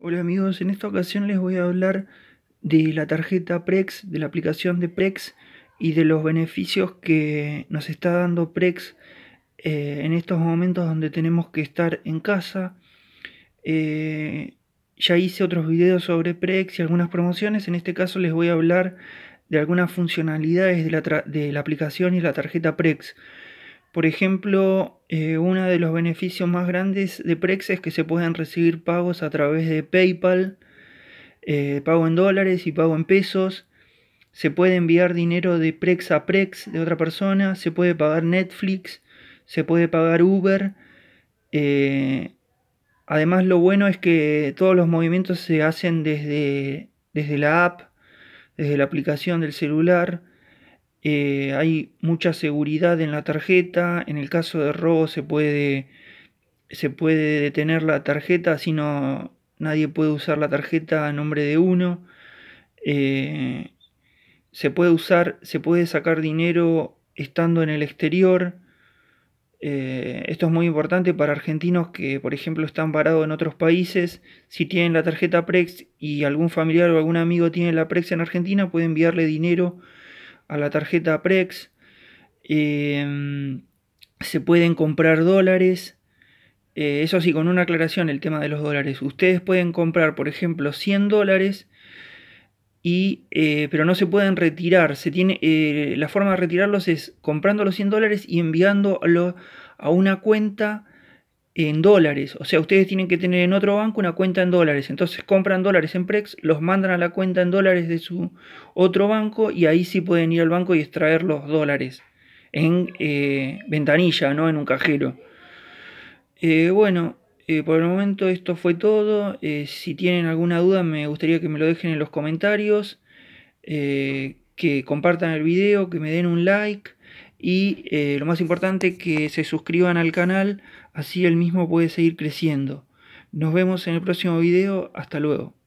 Hola amigos, en esta ocasión les voy a hablar de la tarjeta Prex, de la aplicación de Prex y de los beneficios que nos está dando Prex eh, en estos momentos donde tenemos que estar en casa. Eh, ya hice otros videos sobre Prex y algunas promociones, en este caso les voy a hablar de algunas funcionalidades de la aplicación y la tarjeta Prex. Por ejemplo, eh, uno de los beneficios más grandes de Prex es que se pueden recibir pagos a través de PayPal, eh, pago en dólares y pago en pesos. Se puede enviar dinero de Prex a Prex de otra persona, se puede pagar Netflix, se puede pagar Uber. Eh, además, lo bueno es que todos los movimientos se hacen desde la app, desde la aplicación del celular. Eh, hay mucha seguridad en la tarjeta. En el caso de robo se puede, se puede detener la tarjeta, si nadie puede usar la tarjeta a nombre de uno. Eh, se puede usar, se puede sacar dinero estando en el exterior. Eh, esto es muy importante para argentinos que, por ejemplo, están parados en otros países. Si tienen la tarjeta Prex y algún familiar o algún amigo tiene la Prex en Argentina, puede enviarle dinero a la tarjeta Prex, eh, se pueden comprar dólares. Eh, eso sí, con una aclaración el tema de los dólares. Ustedes pueden comprar, por ejemplo, 100 dólares, eh, pero no se pueden retirar. Se tiene, la forma de retirarlos es comprando los 100 dólares y enviándolo a una cuenta en dólares. O sea, ustedes tienen que tener en otro banco una cuenta en dólares. Entonces compran dólares en Prex, los mandan a la cuenta en dólares de su otro banco y ahí sí pueden ir al banco y extraer los dólares en eh, ventanilla, no en un cajero. Eh, bueno, eh, por el momento esto fue todo. si tienen alguna duda me gustaría que me lo dejen en los comentarios, que compartan el video, que me den un like y eh, lo más importante que se suscriban al canal, así el mismo puede seguir creciendo. Nos vemos en el próximo video, hasta luego.